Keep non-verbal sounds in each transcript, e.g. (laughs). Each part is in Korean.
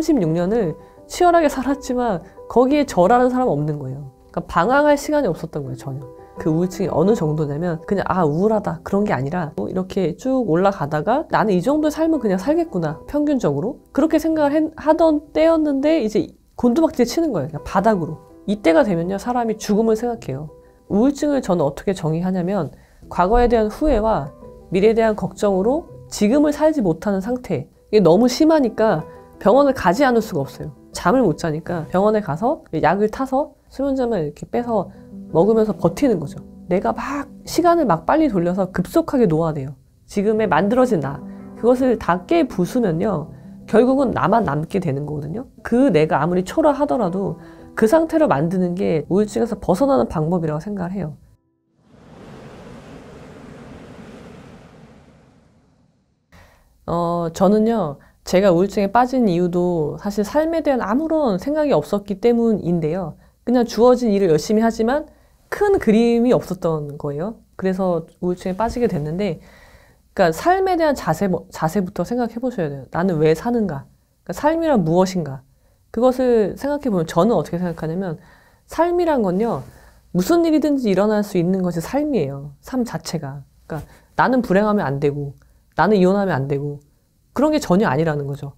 36년을 치열하게 살았지만 거기에 저라는 사람 없는 거예요. 그러니까 방황할 시간이 없었던 거예요, 전혀. 그 우울증이 어느 정도냐면 그냥 아 우울하다 그런 게 아니라 뭐 이렇게 쭉 올라가다가 나는 이 정도의 삶은 그냥 살겠구나 평균적으로 그렇게 생각을 했, 하던 때였는데 이제 곤두박질 치는 거예요 그냥 바닥으로 이때가 되면요 사람이 죽음을 생각해요 우울증을 저는 어떻게 정의하냐면 과거에 대한 후회와 미래에 대한 걱정으로 지금을 살지 못하는 상태 이게 너무 심하니까 병원을 가지 않을 수가 없어요. 잠을 못 자니까 병원에 가서 약을 타서 수면제만 이렇게 빼서 먹으면서 버티는 거죠. 내가 막 시간을 막 빨리 돌려서 급속하게 노화돼요. 지금의 만들어진 나. 그것을 다 깨 부수면요. 결국은 나만 남게 되는 거거든요. 그 내가 아무리 초라하더라도 그 상태로 만드는 게 우울증에서 벗어나는 방법이라고 생각 해요. 어, 저는요, 제가 우울증에 빠진 이유도 사실 삶에 대한 아무런 생각이 없었기 때문인데요. 그냥 주어진 일을 열심히 하지만 큰 그림이 없었던 거예요. 그래서 우울증에 빠지게 됐는데, 그러니까 삶에 대한 자세, 자세부터 생각해 보셔야 돼요. 나는 왜 사는가? 그러니까 삶이란 무엇인가? 그것을 생각해 보면 저는 어떻게 생각하냐면, 삶이란 건요, 무슨 일이든지 일어날 수 있는 것이 삶이에요. 삶 자체가. 그러니까 나는 불행하면 안 되고, 나는 이혼하면 안 되고, 그런 게 전혀 아니라는 거죠.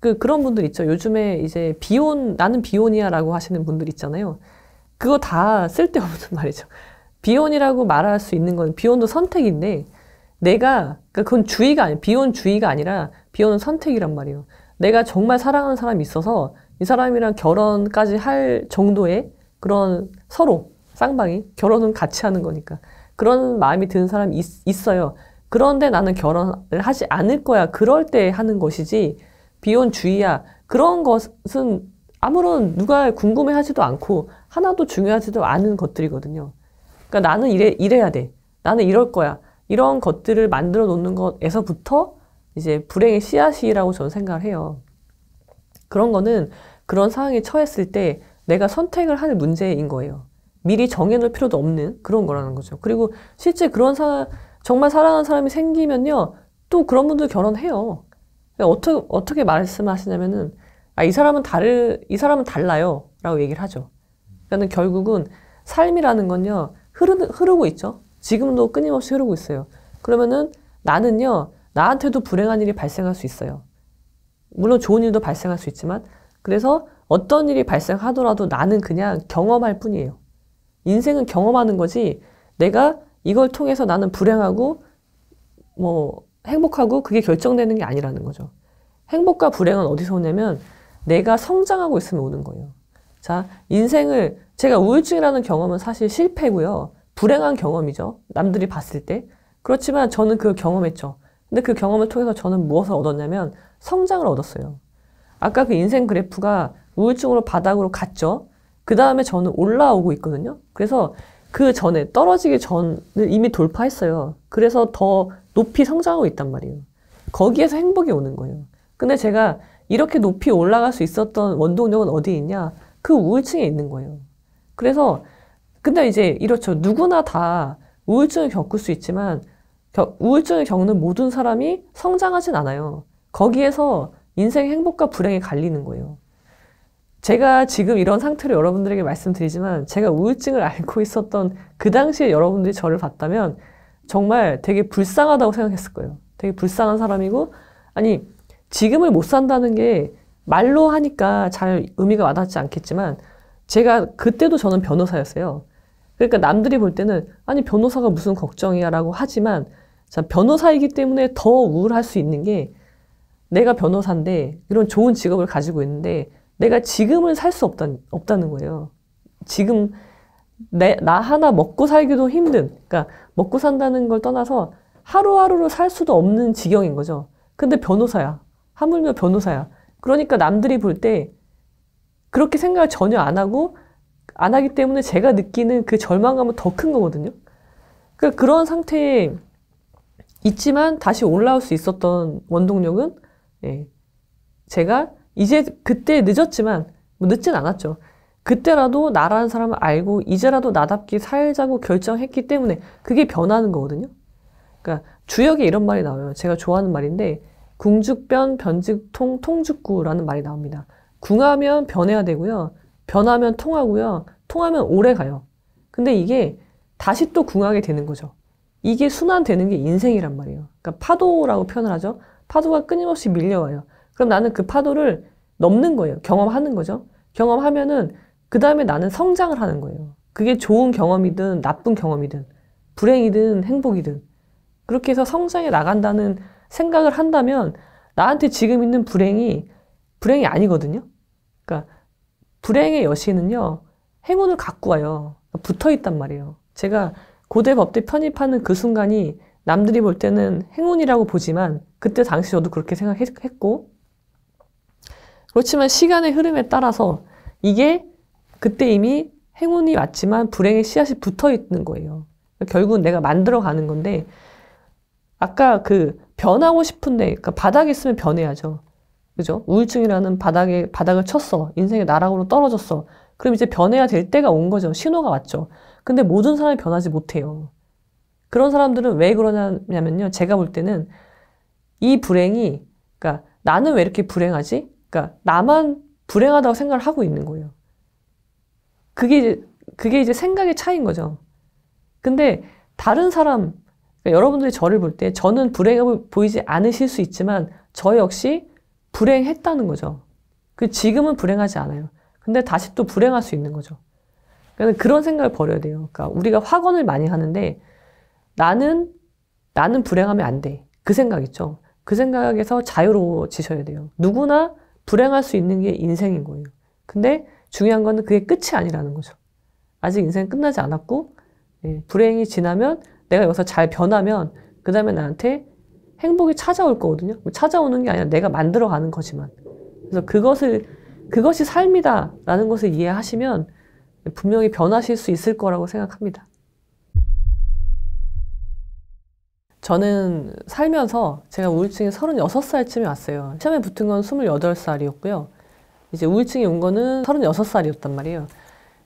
그, 그런 분들 있죠. 요즘에 이제 비혼, 나는 비혼이야 라고 하시는 분들 있잖아요. 그거 다 쓸데없는 (laughs) 말이죠. 비혼이라고 말할 수 있는 건 비혼도 선택인데 내가, 그러니까 그건 주의가 아니, 비혼 주의가 아니라 비혼은 선택이란 말이에요. 내가 정말 사랑하는 사람이 있어서 이 사람이랑 결혼까지 할 정도의 그런 서로 쌍방이 결혼은 같이 하는 거니까 그런 마음이 드는 사람이 있, 있어요. 그런데 나는 결혼을 하지 않을 거야. 그럴 때 하는 것이지 비혼주의야. 그런 것은 아무런 누가 궁금해하지도 않고 하나도 중요하지도 않은 것들이거든요. 그러니까 나는 이래 이래야 돼. 나는 이럴 거야. 이런 것들을 만들어 놓는 것에서부터 이제 불행의 씨앗이라고 저는 생각을 해요. 그런 거는 그런 상황에 처했을 때 내가 선택을 하는 문제인 거예요. 미리 정해놓을 필요도 없는 그런 거라는 거죠. 그리고 실제 그런 상황, 정말 사랑하는 사람이 생기면요. 또 그런 분들 결혼해요. 그러니까 어떻게, 어떻게 말씀하시냐면은, 아, 이 사람은 다르, 이 사람은 달라요. 라고 얘기를 하죠. 그러니까 결국은 삶이라는 건요. 흐르, 흐르고 있죠. 지금도 끊임없이 흐르고 있어요. 그러면은 나는요. 나한테도 불행한 일이 발생할 수 있어요. 물론 좋은 일도 발생할 수 있지만, 그래서 어떤 일이 발생하더라도 나는 그냥 경험할 뿐이에요. 인생은 경험하는 거지, 내가 이걸 통해서 나는 불행하고 뭐 행복하고 그게 결정되는 게 아니라는 거죠. 행복과 불행은 어디서 오냐면 내가 성장하고 있으면 오는 거예요. 자, 인생을 제가 우울증이라는 경험은 사실 실패고요. 불행한 경험이죠. 남들이 봤을 때. 그렇지만 저는 그 경험했죠. 근데 그 경험을 통해서 저는 무엇을 얻었냐면 성장을 얻었어요. 아까 그 인생 그래프가 우울증으로 바닥으로 갔죠. 그 다음에 저는 올라오고 있거든요. 그래서 그 전에 떨어지기 전을 이미 돌파했어요. 그래서 더 높이 성장하고 있단 말이에요. 거기에서 행복이 오는 거예요. 근데 제가 이렇게 높이 올라갈 수 있었던 원동력은 어디에 있냐? 그 우울증에 있는 거예요. 그래서 근데 이제 이렇죠. 누구나 다 우울증을 겪을 수 있지만 우울증을 겪는 모든 사람이 성장하진 않아요. 거기에서 인생 행복과 불행이 갈리는 거예요. 제가 지금 이런 상태로 여러분들에게 말씀드리지만 제가 우울증을 앓고 있었던 그 당시에 여러분들이 저를 봤다면 정말 되게 불쌍하다고 생각했을 거예요. 되게 불쌍한 사람이고 아니 지금을 못 산다는 게 말로 하니까 잘 의미가 와닿지 않겠지만 제가 그때도 저는 변호사였어요. 그러니까 남들이 볼 때는 아니 변호사가 무슨 걱정이야라고 하지만 자 변호사이기 때문에 더 우울할 수 있는 게 내가 변호사인데 이런 좋은 직업을 가지고 있는데 내가 지금은 살 수없다는 거예요. 지금 내, 나 하나 먹고 살기도 힘든, 그러니까 먹고 산다는 걸 떠나서 하루하루를 살 수도 없는 지경인 거죠. 근데 변호사야. 하물며 변호사야. 그러니까 남들이 볼 때 그렇게 생각을 전혀 안 하고 안 하기 때문에 제가 느끼는 그 절망감은 더 큰 거거든요. 그러니까 그런 상태에 있지만 다시 올라올 수 있었던 원동력은 예, 제가 이제 그때 늦었지만 뭐 늦진 않았죠. 그때라도 나라는 사람을 알고 이제라도 나답게 살자고 결정했기 때문에 그게 변하는 거거든요. 그러니까 주역에 이런 말이 나와요. 제가 좋아하는 말인데 궁죽변 변직통 통죽구라는 말이 나옵니다. 궁하면 변해야 되고요. 변하면 통하고요. 통하면 오래 가요. 근데 이게 다시 또 궁하게 되는 거죠. 이게 순환되는 게 인생이란 말이에요. 그러니까 파도라고 표현을 하죠. 파도가 끊임없이 밀려와요. 그럼 나는 그 파도를 넘는 거예요. 경험하는 거죠. 경험하면은 그 다음에 나는 성장을 하는 거예요. 그게 좋은 경험이든 나쁜 경험이든 불행이든 행복이든 그렇게 해서 성장해 나간다는 생각을 한다면 나한테 지금 있는 불행이 불행이 아니거든요. 그러니까 불행의 여신은요 행운을 갖고 와요. 그러니까 붙어 있단 말이에요. 제가 고대 법대 편입하는 그 순간이 남들이 볼 때는 행운이라고 보지만 그때 당시 저도 그렇게 생각했고 그렇지만 시간의 흐름에 따라서 이게 그때 이미 행운이 왔지만 불행의 씨앗이 붙어 있는 거예요. 그러니까 결국은 내가 만들어 가는 건데 아까 그 변하고 싶은데 그러니까 바닥에 있으면 변해야죠. 그죠? 우울증이라는 바닥에 바닥을 쳤어. 인생의 나락으로 떨어졌어. 그럼 이제 변해야 될 때가 온 거죠. 신호가 왔죠. 근데 모든 사람이 변하지 못해요. 그런 사람들은 왜 그러냐면요. 제가 볼 때는 이 불행이 그러니까 나는 왜 이렇게 불행하지? 그러니까 나만 불행하다고 생각을 하고 있는 거예요. 그게 이제, 그게 이제 생각의 차이인 거죠. 근데 다른 사람, 그러니까 여러분들이 저를 볼 때 저는 불행해 보이지 않으실 수 있지만 저 역시 불행했다는 거죠. 그 지금은 불행하지 않아요. 근데 다시 또 불행할 수 있는 거죠. 그러니까 그런 생각을 버려야 돼요. 그러니까 우리가 확언을 많이 하는데 나는 나는 불행하면 안 돼. 그 생각 있죠. 그 생각에서 자유로워지셔야 돼요. 누구나 불행할 수 있는 게 인생인 거예요. 근데 중요한 건 그게 끝이 아니라는 거죠. 아직 인생 끝나지 않았고 예, 불행이 지나면 내가 여기서 잘 변하면 그 다음에 나한테 행복이 찾아올 거거든요. 뭐 찾아오는 게 아니라 내가 만들어가는 거지만 그래서 그것을 그것이 삶이다라는 것을 이해하시면 분명히 변하실 수 있을 거라고 생각합니다. 저는 살면서 제가 우울증이 36살쯤에 왔어요. 시험에 붙은 건 28살이었고요. 이제 우울증이 온 거는 36살이었단 말이에요.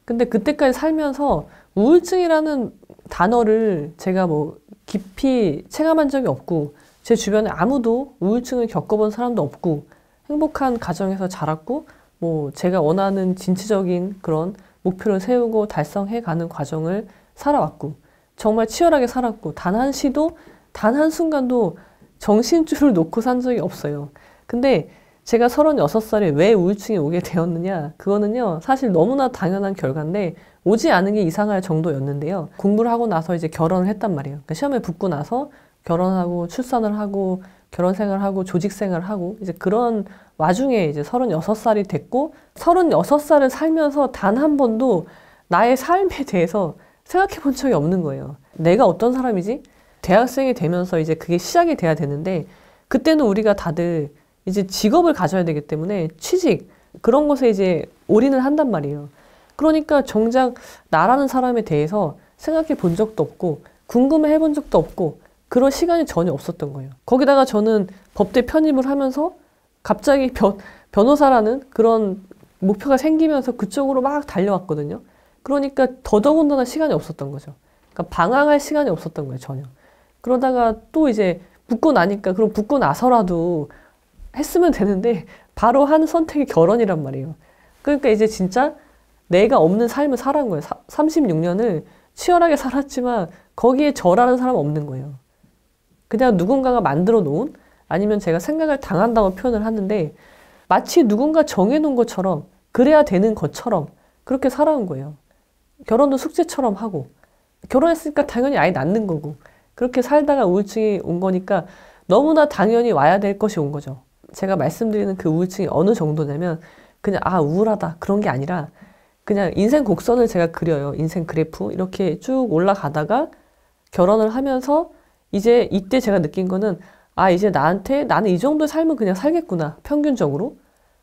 근데 그때까지 살면서 우울증이라는 단어를 제가 뭐 깊이 체감한 적이 없고 제 주변에 아무도 우울증을 겪어본 사람도 없고 행복한 가정에서 자랐고 뭐 제가 원하는 진취적인 그런 목표를 세우고 달성해가는 과정을 살아왔고 정말 치열하게 살았고 단 한 시도 단 한순간도 정신줄을 놓고 산 적이 없어요. 근데 제가 36살에 왜 우울증이 오게 되었느냐? 그거는요, 사실 너무나 당연한 결과인데, 오지 않은 게 이상할 정도였는데요. 공부를 하고 나서 이제 결혼을 했단 말이에요. 그러니까 시험에 붙고 나서 결혼하고 출산을 하고 결혼 생활하고 조직 생활하고 이제 그런 와중에 이제 36살이 됐고 36살을 살면서 단 한 번도 나의 삶에 대해서 생각해 본 적이 없는 거예요. 내가 어떤 사람이지? 대학생이 되면서 이제 그게 시작이 돼야 되는데 그때는 우리가 다들 이제 직업을 가져야 되기 때문에 취직 그런 것에 이제 올인을 한단 말이에요. 그러니까 정작 나라는 사람에 대해서 생각해 본 적도 없고 궁금해 해본 적도 없고 그런 시간이 전혀 없었던 거예요. 거기다가 저는 법대 편입을 하면서 갑자기 변, 변호사라는 그런 목표가 생기면서 그쪽으로 막 달려왔거든요. 그러니까 더더군다나 시간이 없었던 거죠. 그러니까 방황할 시간이 없었던 거예요, 전혀. 그러다가 또 이제 붙고 나니까 그럼 붙고 나서라도 했으면 되는데 바로 한 선택이 결혼이란 말이에요. 그러니까 이제 진짜 내가 없는 삶을 살은 거예요. 사, 36년을 치열하게 살았지만 거기에 저라는 사람 없는 거예요. 그냥 누군가가 만들어 놓은 아니면 제가 생각을 당한다고 표현을 하는데 마치 누군가 정해놓은 것처럼 그래야 되는 것처럼 그렇게 살아온 거예요. 결혼도 숙제처럼 하고 결혼했으니까 당연히 아이 낳는 거고 그렇게 살다가 우울증이 온 거니까 너무나 당연히 와야 될 것이 온 거죠. 제가 말씀드리는 그 우울증이 어느 정도냐면 그냥 아 우울하다 그런 게 아니라 그냥 인생 곡선을 제가 그려요. 인생 그래프 이렇게 쭉 올라가다가 결혼을 하면서 이제 이때 제가 느낀 거는 아 이제 나한테 나는 이 정도 의 삶은 그냥 살겠구나 평균적으로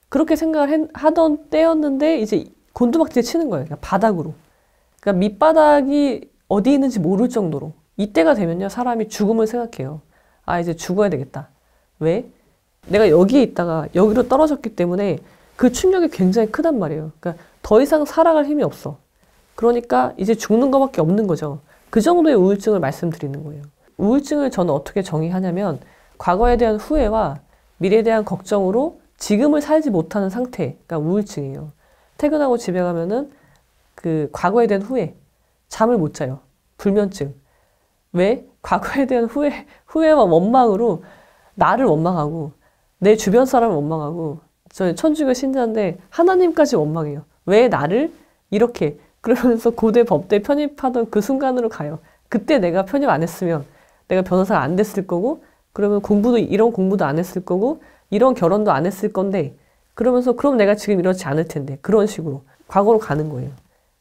그렇게 생각을 했, 하던 때였는데 이제 곤두박질 치는 거예요. 그냥 바닥으로. 그러니까 밑바닥이 어디 있는지 모를 정도로 이때가 되면요, 사람이 죽음을 생각해요. 아, 이제 죽어야 되겠다. 왜? 내가 여기에 있다가 여기로 떨어졌기 때문에 그 충격이 굉장히 크단 말이에요. 그러니까 더 이상 살아갈 힘이 없어. 그러니까 이제 죽는 것밖에 없는 거죠. 그 정도의 우울증을 말씀드리는 거예요. 우울증을 저는 어떻게 정의하냐면 과거에 대한 후회와 미래에 대한 걱정으로 지금을 살지 못하는 상태가 그러니까 우울증이에요. 퇴근하고 집에 가면은 그 과거에 대한 후회, 잠을 못 자요. 불면증. 왜? 과거에 대한 후회, 후회와 원망으로 나를 원망하고 내 주변 사람을 원망하고 저는 천주교 신자인데 하나님까지 원망해요. 왜 나를 이렇게 그러면서 고대 법대 편입하던 그 순간으로 가요. 그때 내가 편입 안 했으면 내가 변호사가 안 됐을 거고 그러면 공부도 이런 공부도 안 했을 거고 이런 결혼도 안 했을 건데 그러면서 그럼 내가 지금 이러지 않을 텐데 그런 식으로 과거로 가는 거예요.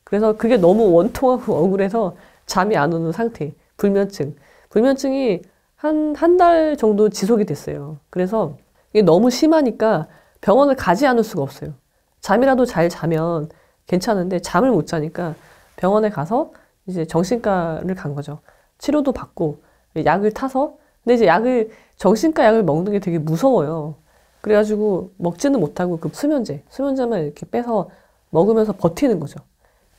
그래서 그게 너무 원통하고 (laughs) 억울해서 잠이 안 오는 상태. 불면증. 불면증이 한, 한 달 정도 지속이 됐어요. 그래서 이게 너무 심하니까 병원을 가지 않을 수가 없어요. 잠이라도 잘 자면 괜찮은데 잠을 못 자니까 병원에 가서 이제 정신과를 간 거죠. 치료도 받고 약을 타서 근데 이제 약을 정신과 약을 먹는 게 되게 무서워요. 그래가지고 먹지는 못하고 그 수면제 수면제만 이렇게 빼서 먹으면서 버티는 거죠.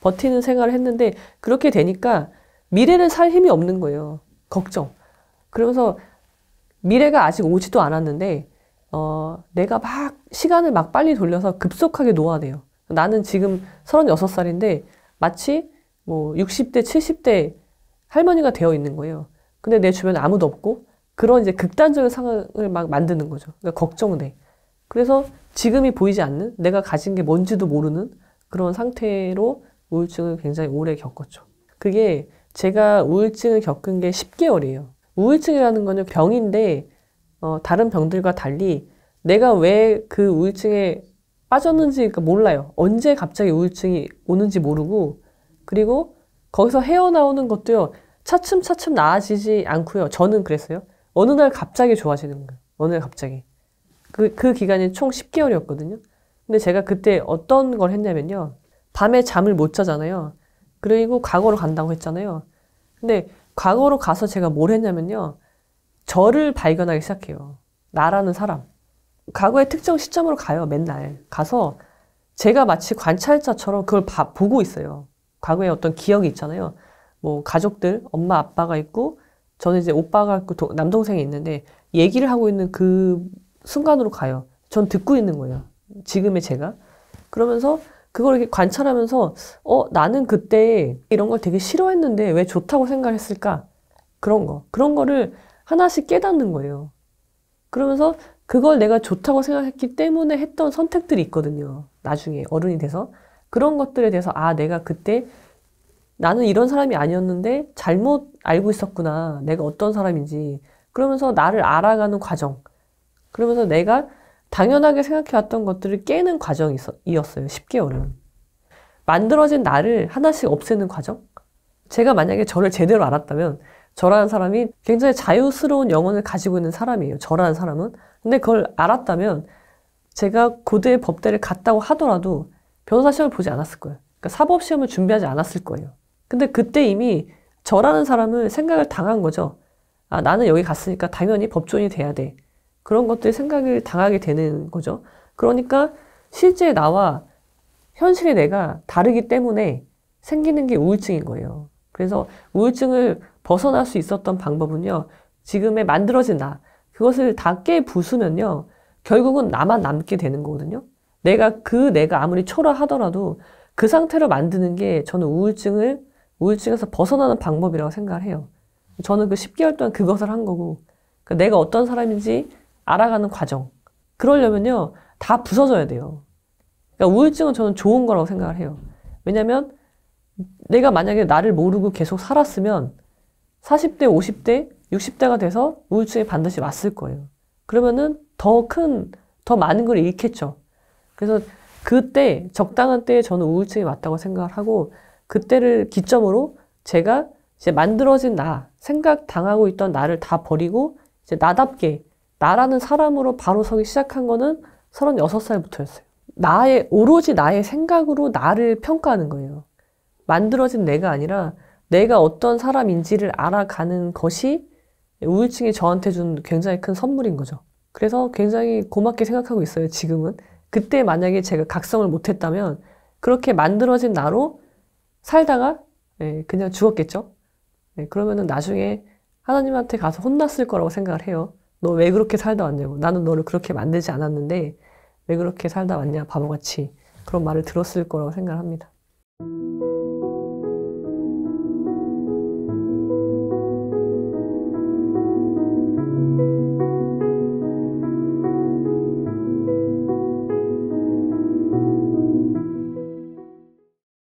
버티는 생활을 했는데 그렇게 되니까 미래는살 힘이 없는 거예요. 걱정. 그러면서 미래가 아직 오지도 않았는데 어, 내가 막 시간을 막 빨리 돌려서 급속하게 노화돼요. 나는 지금 36살인데 마치 뭐 60대, 70대 할머니가 되어 있는 거예요. 근데 내 주변에 아무도 없고 그런 이제 극단적인 상황을 막 만드는 거죠. 그러니까 걱정돼. 그래서 지금이 보이지 않는 내가 가진 게 뭔지도 모르는 그런 상태로 우울증을 굉장히 오래 겪었죠. 그게 제가 우울증을 겪은 게 10개월이에요. 우울증이라는 거는 병인데 어, 다른 병들과 달리 내가 왜 그 우울증에 빠졌는지 그러니까 몰라요. 언제 갑자기 우울증이 오는지 모르고 그리고 거기서 헤어나오는 것도요. 차츰차츰 나아지지 않고요. 저는 그랬어요. 어느 날 갑자기 좋아지는 거예요. 어느 날 갑자기. 그, 그 기간이 총 10개월이었거든요. 근데 제가 그때 어떤 걸 했냐면요. 밤에 잠을 못 자잖아요. 그리고 과거로 간다고 했잖아요. 근데 과거로 가서 제가 뭘 했냐면요. 저를 발견하기 시작해요. 나라는 사람. 과거의 특정 시점으로 가요, 맨날. 가서 제가 마치 관찰자처럼 그걸 봐, 보고 있어요. 과거에 어떤 기억이 있잖아요. 뭐 가족들, 엄마, 아빠가 있고 저는 이제 오빠가 있고 도, 남동생이 있는데 얘기를 하고 있는 그 순간으로 가요. 전 듣고 있는 거예요. 지금의 제가. 그러면서 그걸 이렇게 관찰하면서 어 나는 그때 이런 걸 되게 싫어했는데 왜 좋다고 생각했을까 그런 거 그런 거를 하나씩 깨닫는 거예요. 그러면서 그걸 내가 좋다고 생각했기 때문에 했던 선택들이 있거든요. 나중에 어른이 돼서 그런 것들에 대해서 아 내가 그때 나는 이런 사람이 아니었는데 잘못 알고 있었구나 내가 어떤 사람인지 그러면서 나를 알아가는 과정 그러면서 내가 당연하게 생각해왔던 것들을 깨는 과정이었어요. 10개월은. 만들어진 나를 하나씩 없애는 과정? 제가 만약에 저를 제대로 알았다면 저라는 사람이 굉장히 자유스러운 영혼을 가지고 있는 사람이에요. 저라는 사람은. 근데 그걸 알았다면 제가 고대 의 법대를 갔다고 하더라도 변호사 시험을 보지 않았을 거예요. 그러니까 사법 시험을 준비하지 않았을 거예요. 근데 그때 이미 저라는 사람은 생각을 당한 거죠. 아, 나는 여기 갔으니까 당연히 법조인이 돼야 돼. 그런 것들 생각을 당하게 되는 거죠. 그러니까 실제 나와 현실의 내가 다르기 때문에 생기는 게 우울증인 거예요. 그래서 우울증을 벗어날 수 있었던 방법은요. 지금의 만들어진 나, 그것을 다 깨부수면요. 결국은 나만 남게 되는 거거든요. 내가 그 내가 아무리 초라하더라도 그 상태로 만드는 게 저는 우울증을 우울증에서 벗어나는 방법이라고 생각을 해요. 저는 그 10개월 동안 그것을 한 거고 그러니까 내가 어떤 사람인지 알아가는 과정. 그러려면요, 다 부서져야 돼요. 그러니까 우울증은 저는 좋은 거라고 생각을 해요. 왜냐면 내가 만약에 나를 모르고 계속 살았으면 40대, 50대, 60대가 돼서 우울증이 반드시 왔을 거예요. 그러면은 더 큰, 더 많은 걸 잃겠죠. 그래서 그때, 적당한 때에 저는 우울증이 왔다고 생각을 하고, 그때를 기점으로 제가 이제 만들어진 나, 생각 당하고 있던 나를 다 버리고, 이제 나답게 나라는 사람으로 바로 서기 시작한 거는 36살부터였어요. 나의, 오로지 나의 생각으로 나를 평가하는 거예요. 만들어진 내가 아니라 내가 어떤 사람인지를 알아가는 것이 우울증이 저한테 준 굉장히 큰 선물인 거죠. 그래서 굉장히 고맙게 생각하고 있어요, 지금은. 그때 만약에 제가 각성을 못했다면 그렇게 만들어진 나로 살다가 예, 그냥 죽었겠죠. 예, 그러면은 나중에 하나님한테 가서 혼났을 거라고 생각을 해요. 너왜 그렇게 살다 왔냐고. 나는 너를 그렇게 만들지 않았는데 왜 그렇게 살다 왔냐 바보같이 그런 말을 들었을 거라고 생각합니다.